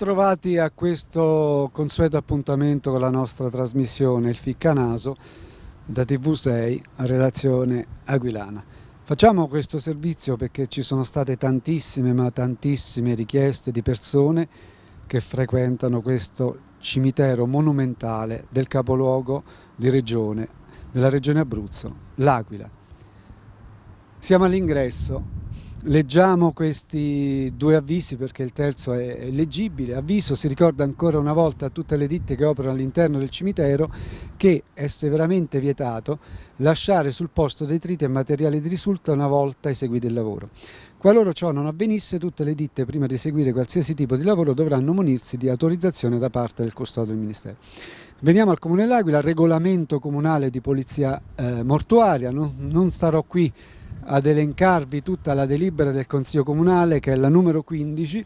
bentrovati a questo consueto appuntamento con la nostra trasmissione Il Ficcanaso da TV6 a redazione Aguilana. Facciamo questo servizio perché ci sono state tantissime ma tantissime richieste di persone che frequentano questo cimitero monumentale del capoluogo di regione, della regione Abruzzo, l'Aquila. Siamo all'ingresso Leggiamo questi due avvisi perché il terzo è leggibile. Avviso, si ricorda ancora una volta a tutte le ditte che operano all'interno del cimitero che è severamente vietato lasciare sul posto detriti e materiali di risulta una volta eseguito il lavoro. Qualora ciò non avvenisse, tutte le ditte prima di eseguire qualsiasi tipo di lavoro dovranno munirsi di autorizzazione da parte del custode del Ministero. Veniamo al Comune L'Aquila, regolamento comunale di polizia eh, mortuaria, non, non starò qui ad elencarvi tutta la delibera del Consiglio Comunale che è la numero 15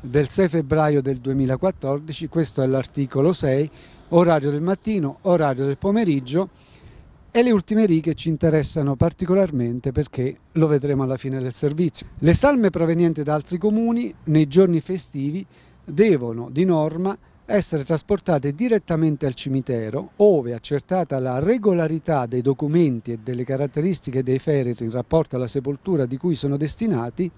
del 6 febbraio del 2014, questo è l'articolo 6, orario del mattino, orario del pomeriggio e le ultime righe ci interessano particolarmente perché lo vedremo alla fine del servizio. Le salme provenienti da altri comuni nei giorni festivi devono di norma essere trasportate direttamente al cimitero, ove accertata la regolarità dei documenti e delle caratteristiche dei feretri in rapporto alla sepoltura di cui sono destinati,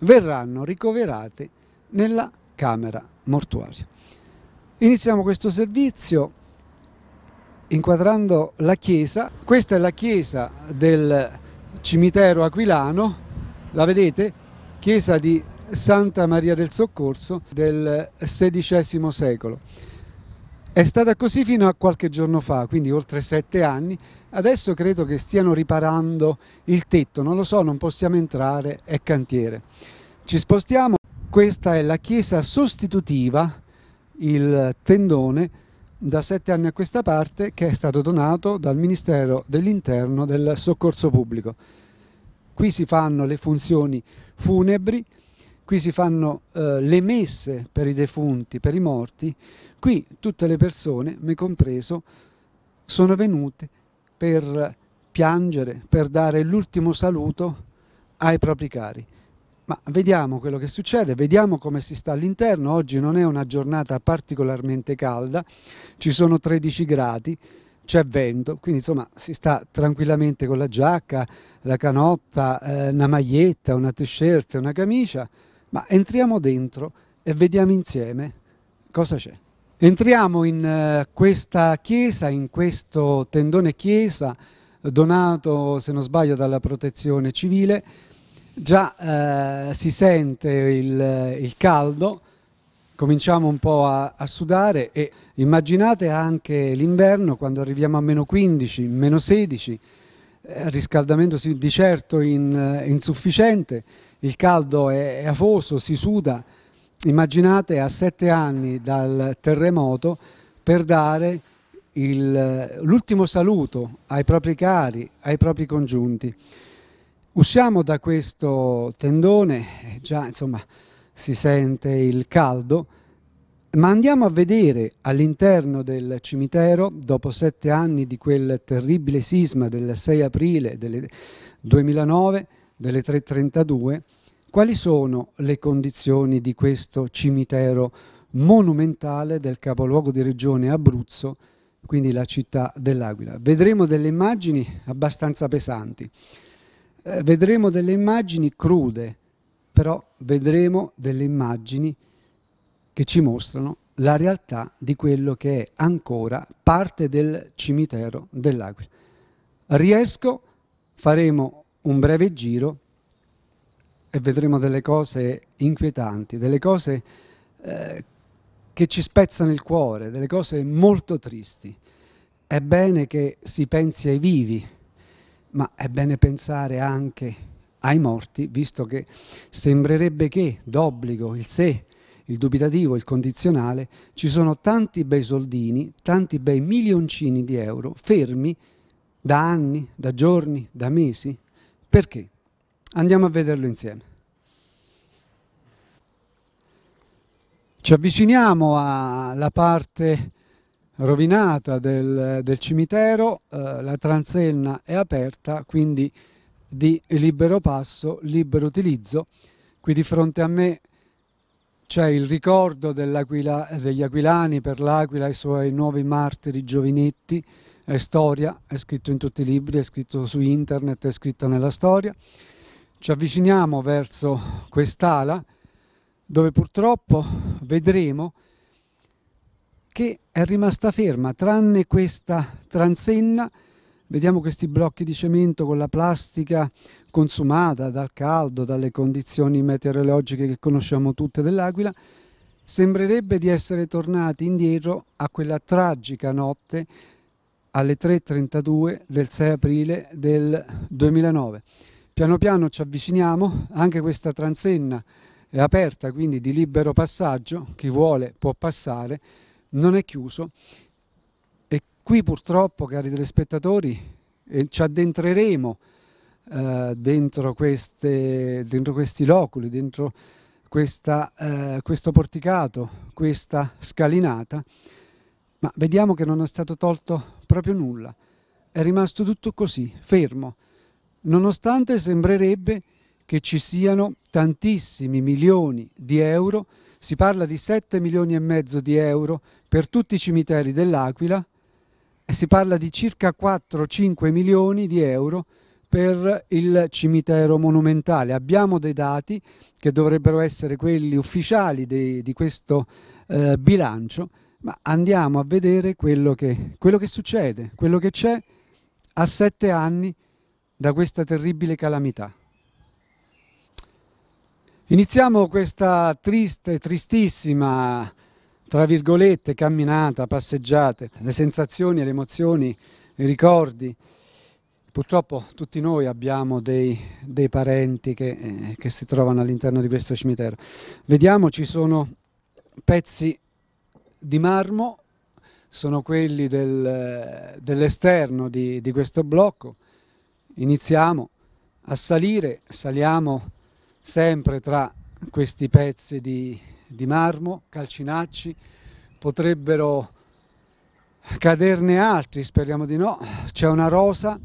verranno ricoverate nella camera mortuaria. Iniziamo questo servizio inquadrando la chiesa. Questa è la chiesa del cimitero aquilano, la vedete? Chiesa di Santa Maria del Soccorso del XVI secolo. È stata così fino a qualche giorno fa, quindi oltre sette anni. Adesso credo che stiano riparando il tetto, non lo so, non possiamo entrare, è cantiere. Ci spostiamo, questa è la chiesa sostitutiva, il tendone, da sette anni a questa parte che è stato donato dal Ministero dell'Interno del Soccorso Pubblico. Qui si fanno le funzioni funebri, qui si fanno eh, le messe per i defunti, per i morti, qui tutte le persone, me compreso, sono venute per piangere, per dare l'ultimo saluto ai propri cari. Ma vediamo quello che succede, vediamo come si sta all'interno. Oggi non è una giornata particolarmente calda, ci sono 13 gradi, c'è vento, quindi insomma si sta tranquillamente con la giacca, la canotta, eh, una maglietta, una t-shirt, una camicia ma entriamo dentro e vediamo insieme cosa c'è. Entriamo in eh, questa chiesa, in questo tendone chiesa, donato se non sbaglio dalla protezione civile, già eh, si sente il, eh, il, caldo, cominciamo un po' a, a sudare e immaginate anche l'inverno quando arriviamo a meno 15, meno 16, eh, riscaldamento di certo in, eh, insufficiente, il caldo è, è afoso, si suda, immaginate a sette anni dal terremoto per dare eh, l'ultimo saluto ai propri cari, ai propri congiunti. Usciamo da questo tendone, già insomma si sente il caldo, ma andiamo a vedere all'interno del cimitero, dopo sette anni di quel terribile sisma del 6 aprile del 2009, delle 3.32, quali sono le condizioni di questo cimitero monumentale del capoluogo di regione Abruzzo, quindi la città dell'Aquila. Vedremo delle immagini abbastanza pesanti, eh, vedremo delle immagini crude, però vedremo delle immagini che ci mostrano la realtà di quello che è ancora parte del cimitero dell'Aquila. Riesco, faremo un breve giro e vedremo delle cose inquietanti, delle cose eh, che ci spezzano il cuore, delle cose molto tristi. È bene che si pensi ai vivi, ma è bene pensare anche ai morti, visto che sembrerebbe che d'obbligo il sé il dubitativo, il condizionale, ci sono tanti bei soldini, tanti bei milioncini di euro fermi da anni, da giorni, da mesi. Perché? Andiamo a vederlo insieme. Ci avviciniamo alla parte rovinata del, del cimitero, eh, la transenna è aperta, quindi di libero passo, libero utilizzo. Qui di fronte a me c'è il ricordo degli aquilani per l'Aquila e i suoi nuovi martiri giovinetti, è storia, è scritto in tutti i libri, è scritto su internet, è scritta nella storia. Ci avviciniamo verso quest'ala dove purtroppo vedremo che è rimasta ferma tranne questa transenna Vediamo questi blocchi di cemento con la plastica consumata dal caldo, dalle condizioni meteorologiche che conosciamo tutte dell'Aquila. Sembrerebbe di essere tornati indietro a quella tragica notte alle 3.32 del 6 aprile del 2009. Piano piano ci avviciniamo, anche questa transenna è aperta, quindi di libero passaggio, chi vuole può passare, non è chiuso Qui purtroppo, cari telespettatori, eh, ci addentreremo eh, dentro, queste, dentro, questi loculi, dentro questa, eh, questo porticato, questa scalinata, ma vediamo che non è stato tolto proprio nulla. È rimasto tutto così, fermo, nonostante sembrerebbe che ci siano tantissimi milioni di euro, si parla di 7 milioni e mezzo di euro per tutti i cimiteri dell'Aquila, si parla di circa 4-5 milioni di euro per il cimitero monumentale. Abbiamo dei dati che dovrebbero essere quelli ufficiali di, di questo eh, bilancio, ma andiamo a vedere quello che, quello che succede, quello che c'è a sette anni da questa terribile calamità. Iniziamo questa triste, tristissima tra virgolette, camminata, passeggiate, le sensazioni, le emozioni, i ricordi. Purtroppo tutti noi abbiamo dei, dei parenti che, eh, che si trovano all'interno di questo cimitero. Vediamo, ci sono pezzi di marmo, sono quelli del, dell'esterno di, di questo blocco. Iniziamo a salire, saliamo sempre tra questi pezzi di, di marmo, calcinacci, potrebbero caderne altri, speriamo di no. C'è una rosa,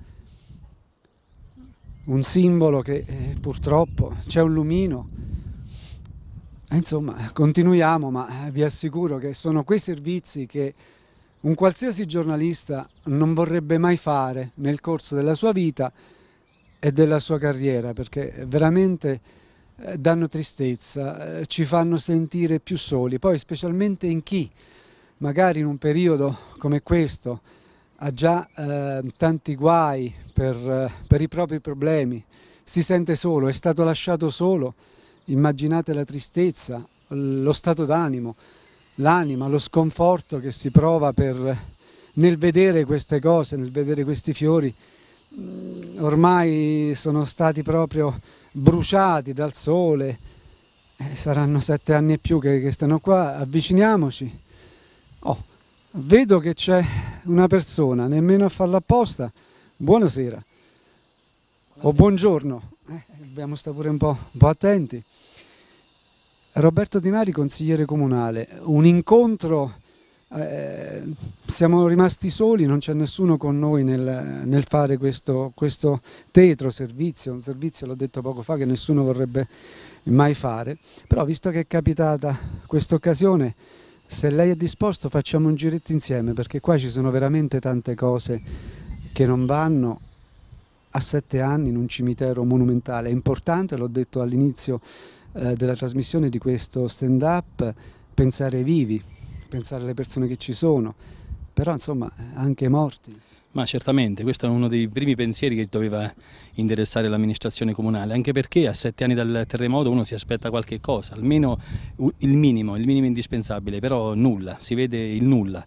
un simbolo che eh, purtroppo c'è un lumino. Eh, insomma, continuiamo, ma eh, vi assicuro che sono quei servizi che un qualsiasi giornalista non vorrebbe mai fare nel corso della sua vita e della sua carriera, perché veramente eh, danno tristezza, eh, ci fanno sentire più soli, poi specialmente in chi magari in un periodo come questo ha già eh, tanti guai per, eh, per i propri problemi, si sente solo, è stato lasciato solo, immaginate la tristezza, lo stato d'animo, l'anima, lo sconforto che si prova per, nel vedere queste cose, nel vedere questi fiori, mm, ormai sono stati proprio bruciati dal sole, eh, saranno sette anni e più che, che stanno qua, avviciniamoci. Oh, vedo che c'è una persona, nemmeno a farla apposta. Buonasera. Buonasera. O buongiorno. Eh, dobbiamo stare pure un po', un po' attenti. Roberto Dinari, consigliere comunale. Un incontro eh, siamo rimasti soli, non c'è nessuno con noi nel, nel fare questo, questo tetro servizio, un servizio, l'ho detto poco fa, che nessuno vorrebbe mai fare, però visto che è capitata questa occasione, se lei è disposto facciamo un giretto insieme, perché qua ci sono veramente tante cose che non vanno a sette anni in un cimitero monumentale, è importante, l'ho detto all'inizio eh, della trasmissione di questo stand-up, pensare ai vivi, pensare alle persone che ci sono, però insomma anche ai morti. Ma certamente, questo è uno dei primi pensieri che doveva interessare l'amministrazione comunale, anche perché a sette anni dal terremoto uno si aspetta qualche cosa, almeno il minimo, il minimo indispensabile, però nulla, si vede il nulla,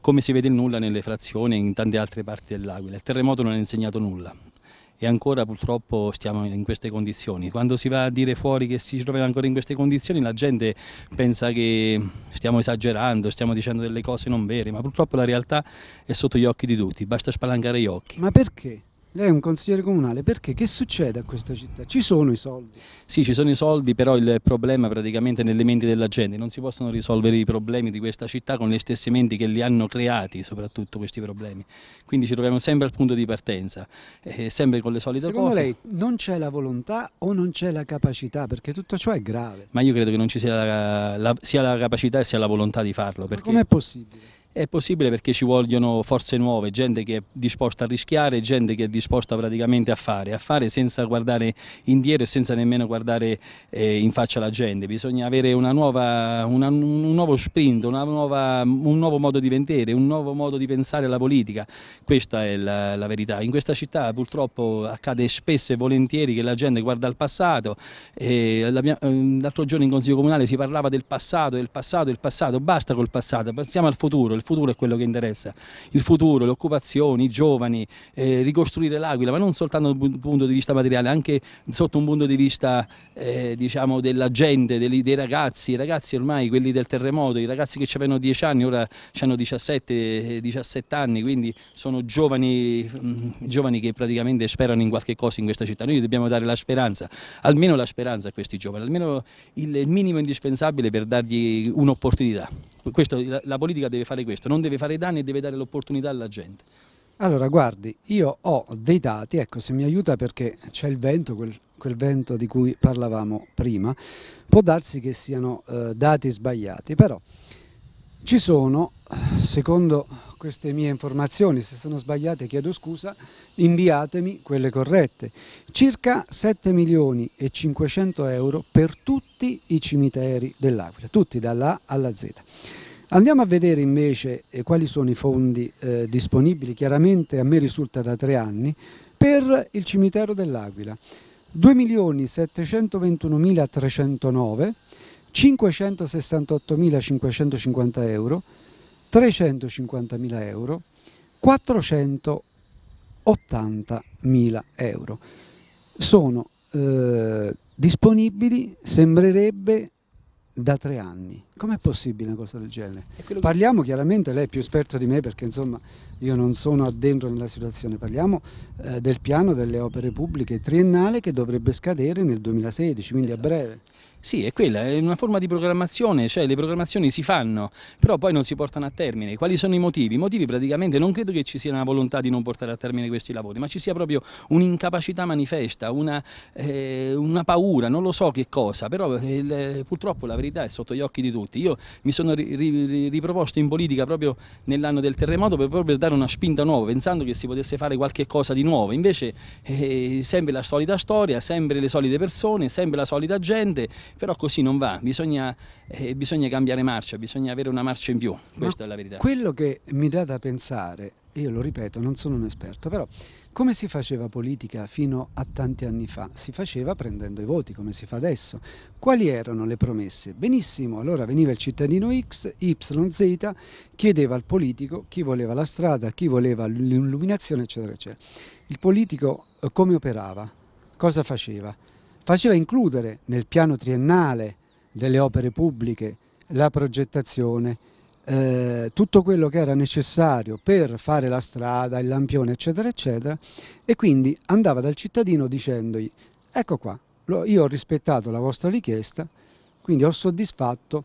come si vede il nulla nelle frazioni e in tante altre parti dell'Aquila. Il terremoto non ha insegnato nulla, e ancora purtroppo stiamo in queste condizioni. Quando si va a dire fuori che si trova ancora in queste condizioni la gente pensa che stiamo esagerando, stiamo dicendo delle cose non vere, ma purtroppo la realtà è sotto gli occhi di tutti, basta spalancare gli occhi. Ma perché? Lei è un consigliere comunale, perché? Che succede a questa città? Ci sono i soldi? Sì, ci sono i soldi, però il problema praticamente è nelle menti della gente. Non si possono risolvere i problemi di questa città con le stesse menti che li hanno creati, soprattutto questi problemi. Quindi ci troviamo sempre al punto di partenza, eh, sempre con le solite Secondo cose. Secondo lei non c'è la volontà o non c'è la capacità? Perché tutto ciò è grave. Ma io credo che non ci sia la, la, sia la capacità e sia la volontà di farlo. Perché... Com'è possibile? È possibile perché ci vogliono forze nuove, gente che è disposta a rischiare, gente che è disposta praticamente a fare, a fare senza guardare indietro e senza nemmeno guardare eh, in faccia la gente. Bisogna avere una nuova, una, un nuovo sprint, nuova, un nuovo modo di vendere, un nuovo modo di pensare alla politica. Questa è la, la, verità. In questa città purtroppo accade spesso e volentieri che la gente guarda al passato. Eh, l'altro giorno in Consiglio Comunale si parlava del passato, del passato, del passato. Basta col passato, pensiamo al futuro il futuro è quello che interessa. Il futuro, le occupazioni, i giovani, eh, ricostruire l'Aquila, ma non soltanto dal punto di vista materiale, anche sotto un punto di vista eh, diciamo, della gente, dei, dei, ragazzi, i ragazzi ormai, quelli del terremoto, i ragazzi che avevano 10 anni, ora hanno 17, 17 anni, quindi sono giovani, mh, mm, giovani che praticamente sperano in qualche cosa in questa città. Noi dobbiamo dare la speranza, almeno la speranza a questi giovani, almeno il minimo indispensabile per dargli un'opportunità. La, la politica deve fare questo questo, non deve fare danni e deve dare l'opportunità alla gente. Allora guardi, io ho dei dati, ecco se mi aiuta perché c'è il vento, quel, quel, vento di cui parlavamo prima, può darsi che siano eh, dati sbagliati, però ci sono, secondo queste mie informazioni, se sono sbagliate chiedo scusa, inviatemi quelle corrette, circa 7 milioni e 500 euro per tutti i cimiteri dell'Aquila, tutti dalla A alla Z. Andiamo a vedere invece eh, quali sono i fondi eh, disponibili, chiaramente a me risulta da tre anni, per il cimitero dell'Aquila. 2.721.309, 568.550 euro, 350.000 euro, 480.000 euro. Sono eh, disponibili, sembrerebbe, da tre anni. Com'è possibile una cosa del genere? Parliamo che... chiaramente, lei è più esperto di me perché insomma io non sono addentro nella situazione, parliamo eh, del piano delle opere pubbliche triennale che dovrebbe scadere nel 2016, quindi esatto. a breve. Sì, è quella, è una forma di programmazione, cioè le programmazioni si fanno, però poi non si portano a termine. Quali sono i motivi? I motivi praticamente non credo che ci sia una volontà di non portare a termine questi lavori, ma ci sia proprio un'incapacità manifesta, una, eh, una, paura, non lo so che cosa, però eh, purtroppo la verità è sotto gli occhi di tutti. Io mi sono ri ri riproposto in politica proprio nell'anno del terremoto per proprio dare una spinta nuova, pensando che si potesse fare qualche cosa di nuovo. Invece eh, sempre la solita storia, sempre le solite persone, sempre la solita gente però così non va, bisogna, eh, bisogna cambiare marcia, bisogna avere una marcia in più, questa Ma è la verità. Quello che mi dà da pensare, io lo ripeto, non sono un esperto, però come si faceva politica fino a tanti anni fa? Si faceva prendendo i voti, come si fa adesso. Quali erano le promesse? Benissimo, allora veniva il cittadino X, Y, Z, chiedeva al politico chi voleva la strada, chi voleva l'illuminazione, eccetera, eccetera. Il politico eh, come operava? Cosa faceva? faceva includere nel piano triennale delle opere pubbliche la progettazione, eh, tutto quello che era necessario per fare la strada, il lampione eccetera eccetera e quindi andava dal cittadino dicendogli ecco qua, io ho rispettato la vostra richiesta, quindi ho soddisfatto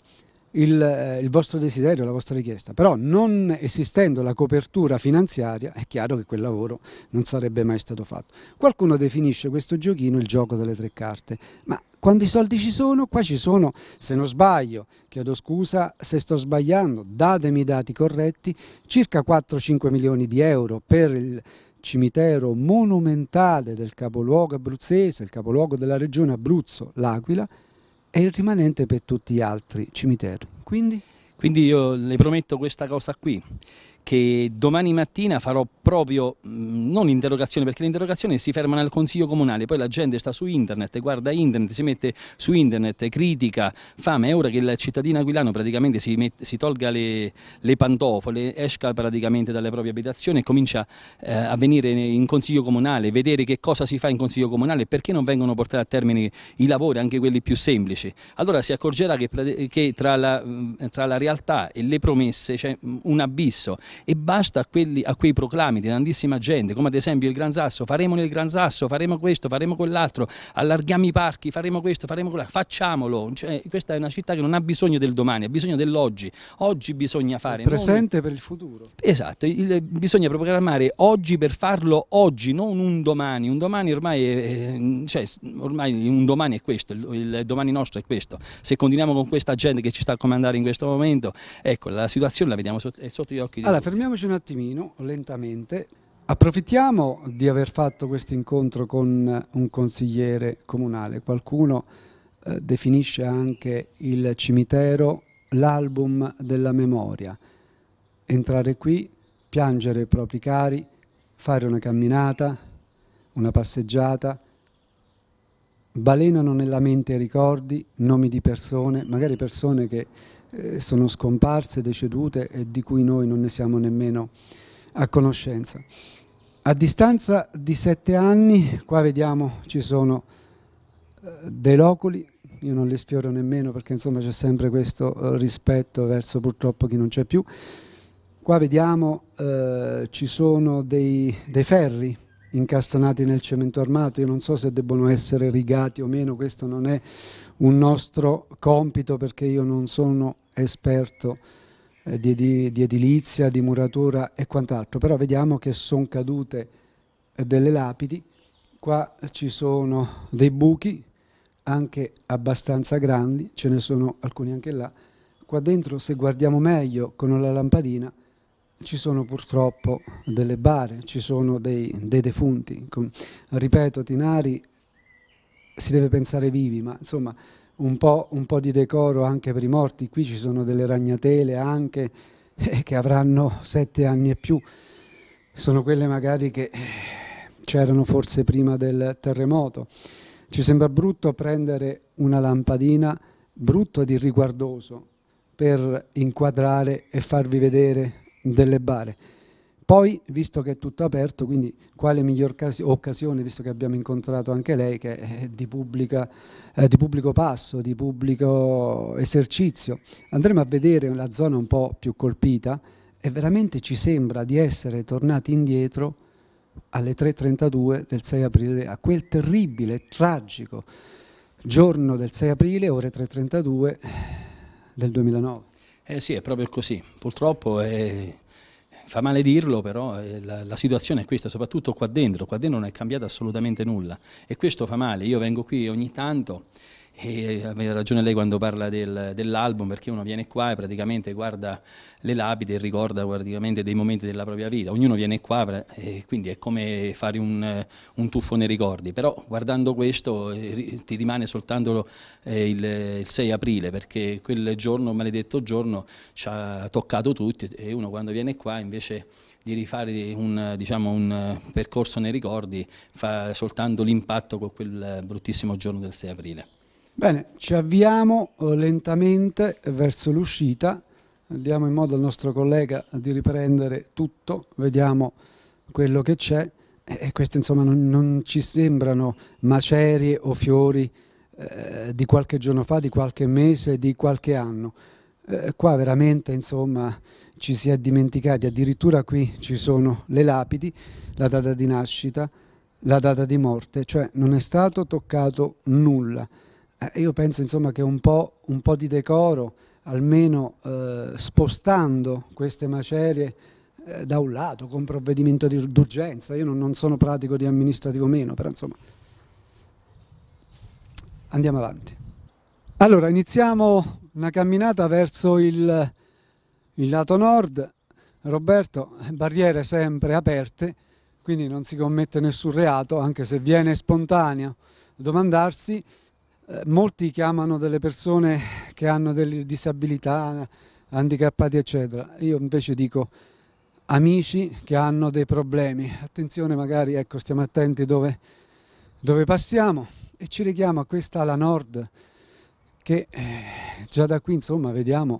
il, eh, il, vostro desiderio, la vostra richiesta, però non esistendo la copertura finanziaria è chiaro che quel lavoro non sarebbe mai stato fatto. Qualcuno definisce questo giochino il gioco delle tre carte, ma quando i soldi ci sono, qua ci sono, se non sbaglio, chiedo scusa se sto sbagliando, datemi i dati corretti, circa 4-5 milioni di euro per il cimitero monumentale del capoluogo abruzzese, il capoluogo della regione Abruzzo, l'Aquila, e il rimanente per tutti gli altri cimiteri. Quindi? Quindi io le prometto questa cosa qui, che domani mattina farò proprio, mm, non interrogazione, perché le interrogazioni si fermano al Consiglio Comunale, poi la gente sta su internet, guarda internet, si mette su internet, critica, fame, è ora che il cittadino aquilano praticamente si, met, si tolga le, le, pantofole, esca praticamente dalle proprie abitazioni e comincia eh, a venire in Consiglio Comunale, vedere che cosa si fa in Consiglio Comunale, perché non vengono portati a termine i lavori, anche quelli più semplici. Allora si accorgerà che, che tra, la, mm, tra la realtà e le promesse c'è mm, un abisso e basta a, quelli, a quei proclami di grandissima gente, come ad esempio il Gran Sasso, faremo nel Gran Sasso, faremo questo, faremo quell'altro, allarghiamo i parchi, faremo questo, faremo quell'altro, facciamolo. Cioè, questa è una città che non ha bisogno del domani, ha bisogno dell'oggi. Oggi bisogna fare... Il presente non... per il futuro. Esatto, il, bisogna programmare oggi per farlo oggi, non un domani. Un domani ormai, è, cioè, ormai un domani è questo, il, domani nostro è questo. Se continuiamo con questa gente che ci sta a comandare in questo momento, ecco, la situazione la vediamo sotto, è sotto gli occhi di allora, fermiamoci un attimino, lentamente. Approfittiamo di aver fatto questo incontro con eh, un consigliere comunale. Qualcuno eh, definisce anche il cimitero l'album della memoria. Entrare qui, piangere i propri cari, fare una camminata, una passeggiata, balenano nella mente i ricordi, nomi di persone, magari persone che eh, sono scomparse, decedute e di cui noi non ne siamo nemmeno a conoscenza. A distanza di sette anni, qua vediamo ci sono eh, dei loculi, io non li sfioro nemmeno perché insomma c'è sempre questo eh, rispetto verso purtroppo chi non c'è più. Qua vediamo ci sono dei, dei ferri, incastonati nel cemento armato, io non so se debbono essere rigati o meno, questo non è un nostro compito perché io non sono esperto eh, di, di, di, edilizia, di muratura e quant'altro, però vediamo che sono cadute eh, delle lapidi, qua ci sono dei buchi anche abbastanza grandi, ce ne sono alcuni anche là, qua dentro se guardiamo meglio con la lampadina ci sono purtroppo delle bare, ci sono dei, dei defunti. Ripeto, Tinari si deve pensare vivi, ma insomma un po', un po', di decoro anche per i morti. Qui ci sono delle ragnatele anche eh, che avranno sette anni e più. Sono quelle magari che eh, c'erano forse prima del terremoto. Ci sembra brutto prendere una lampadina, brutto ed irriguardoso, per inquadrare e farvi vedere delle bare. Poi, visto che è tutto aperto, quindi quale miglior occasione, visto che abbiamo incontrato anche lei, che è di, pubblica, eh, di pubblico passo, di pubblico esercizio. Andremo a vedere la zona un po' più colpita e veramente ci sembra di essere tornati indietro alle 3.32 del 6 aprile, a quel terribile, tragico giorno del 6 aprile, ore 3.32 del 2009. Eh sì, è proprio così. Purtroppo è, fa male dirlo, però eh, la, la, situazione è questa, soprattutto qua dentro. Qua dentro non è cambiato assolutamente nulla e questo fa male. Io vengo qui ogni tanto e eh, aveva ragione lei quando parla del, dell'album perché uno viene qua e praticamente guarda le lapidi e ricorda praticamente dei momenti della propria vita, ognuno viene qua e quindi è come fare un, eh, un tuffo nei ricordi, però guardando questo eh, ti rimane soltanto il, il, 6 aprile perché quel giorno, maledetto giorno, ci ha toccato tutti e uno quando viene qua invece di rifare un, diciamo, un percorso nei ricordi fa soltanto l'impatto con quel bruttissimo giorno del 6 aprile. Bene, ci avviamo eh, lentamente verso l'uscita, diamo in modo al nostro collega di riprendere tutto, vediamo quello che c'è e queste insomma non, non, ci sembrano macerie o fiori eh, di qualche giorno fa, di qualche mese, di qualche anno. Eh, qua veramente insomma ci si è dimenticati, addirittura qui ci sono le lapidi, la data di nascita, la data di morte, cioè non è stato toccato nulla. Eh, io penso insomma, che un po', un po', di decoro, almeno eh, spostando queste macerie eh, da un lato con provvedimento d'urgenza, io non, non, sono pratico di amministrativo meno, però insomma andiamo avanti. Allora iniziamo una camminata verso il, il lato nord, Roberto, barriere sempre aperte, quindi non si commette nessun reato, anche se viene spontaneo domandarsi eh, molti chiamano delle persone che hanno delle disabilità, handicappati eccetera, io invece dico amici che hanno dei problemi, attenzione magari, ecco stiamo attenti dove, dove passiamo e ci richiamo a questa ala nord che eh, già da qui insomma vediamo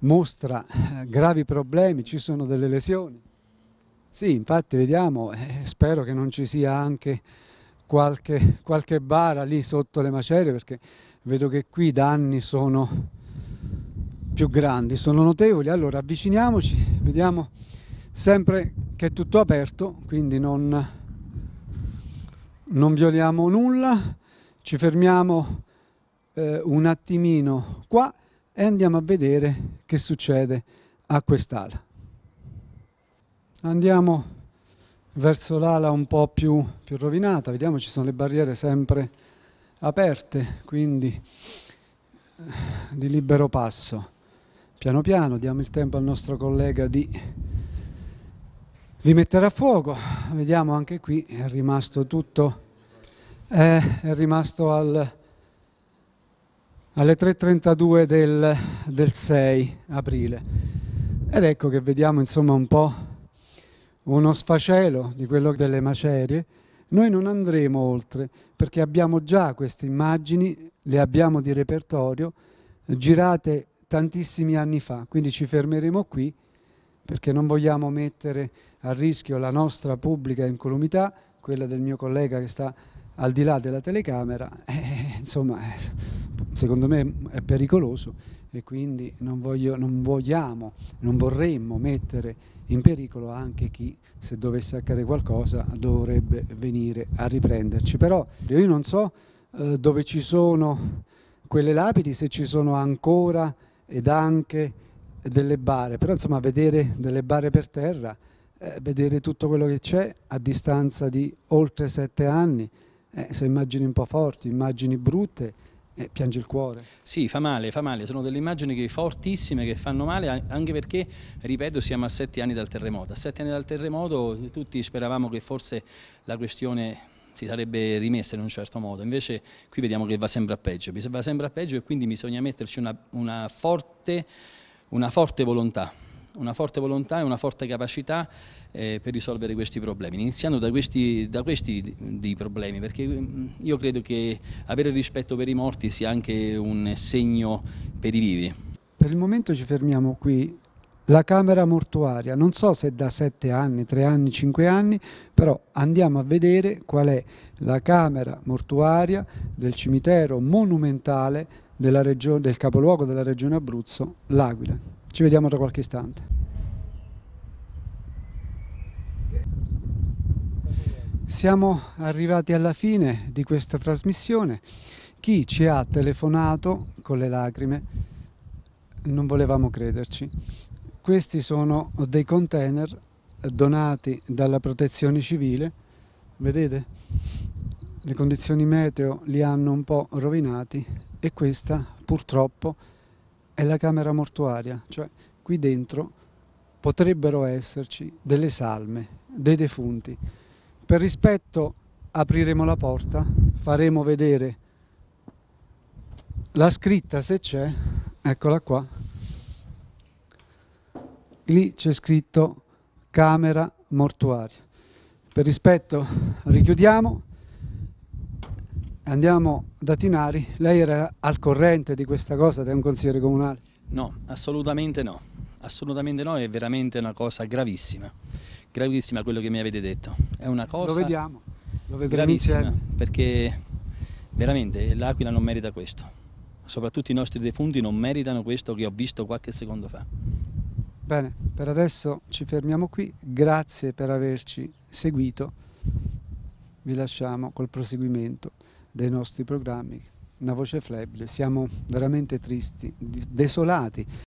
mostra eh, gravi problemi, ci sono delle lesioni, sì infatti vediamo, eh, spero che non ci sia anche qualche, qualche bara lì sotto le macerie perché vedo che qui i danni sono più grandi, sono notevoli. Allora avviciniamoci, vediamo sempre che è tutto aperto, quindi non, non violiamo nulla, ci fermiamo eh, un attimino qua e andiamo a vedere che succede a quest'ala. Andiamo verso l'ala un po' più, più rovinata, vediamo ci sono le barriere sempre aperte, quindi eh, di libero passo. Piano piano diamo il tempo al nostro collega di, di mettere a fuoco, vediamo anche qui è rimasto tutto, eh, è rimasto al, alle 3.32 del, del 6 aprile. Ed ecco che vediamo insomma un po' uno sfacelo di quello delle macerie, noi non andremo oltre perché abbiamo già queste immagini, le abbiamo di repertorio, girate tantissimi anni fa, quindi ci fermeremo qui perché non vogliamo mettere a rischio la nostra pubblica incolumità, quella del mio collega che sta al di là della telecamera, eh, insomma... Eh, secondo me è pericoloso e quindi non, voglio, non vogliamo, non vorremmo mettere in pericolo anche chi se dovesse accadere qualcosa dovrebbe venire a riprenderci. Però io non so eh, dove ci sono quelle lapidi, se ci sono ancora ed anche delle bare, però insomma vedere delle bare per terra, eh, vedere tutto quello che c'è a distanza di oltre sette anni, eh, sono immagini un po' forti, immagini brutte, eh, piange il cuore. Sì, fa male, fa male, sono delle immagini che, fortissime che fanno male anche perché, ripeto, siamo a sette anni dal terremoto. A sette anni dal terremoto tutti speravamo che forse la questione si sarebbe rimessa in un certo modo, invece qui vediamo che va sempre a peggio, va sempre a peggio e quindi bisogna metterci una, una, forte, una forte volontà una forte volontà e una forte capacità eh, per risolvere questi problemi, iniziando da questi, da questi di problemi, perché mm, io credo che avere rispetto per i morti sia anche un segno per i vivi. Per il momento ci fermiamo qui. La camera mortuaria, non so se da 7 anni, 3 anni, 5 anni, però andiamo a vedere qual è la camera mortuaria del cimitero monumentale della regione, del capoluogo della regione Abruzzo, l'Aquila. Ci vediamo tra qualche istante. Siamo arrivati alla fine di questa trasmissione. Chi ci ha telefonato con le lacrime non volevamo crederci. Questi sono dei container donati dalla protezione civile. Vedete? Le condizioni meteo li hanno un po' rovinati e questa purtroppo è è la camera mortuaria, cioè qui dentro potrebbero esserci delle salme, dei defunti. Per rispetto apriremo la porta, faremo vedere la scritta se c'è, eccola qua, lì c'è scritto camera mortuaria. Per rispetto richiudiamo Andiamo da Tinari, lei era al corrente di questa cosa da un consigliere comunale? No, assolutamente no, assolutamente no, è veramente una cosa gravissima, gravissima quello che mi avete detto, è una cosa... Lo vediamo, lo vedremo insieme. Perché veramente l'Aquila non merita questo, soprattutto i nostri defunti non meritano questo che ho visto qualche secondo fa. Bene, per adesso ci fermiamo qui, grazie per averci seguito, vi lasciamo col proseguimento dei nostri programmi, una voce flebile, siamo veramente tristi, desolati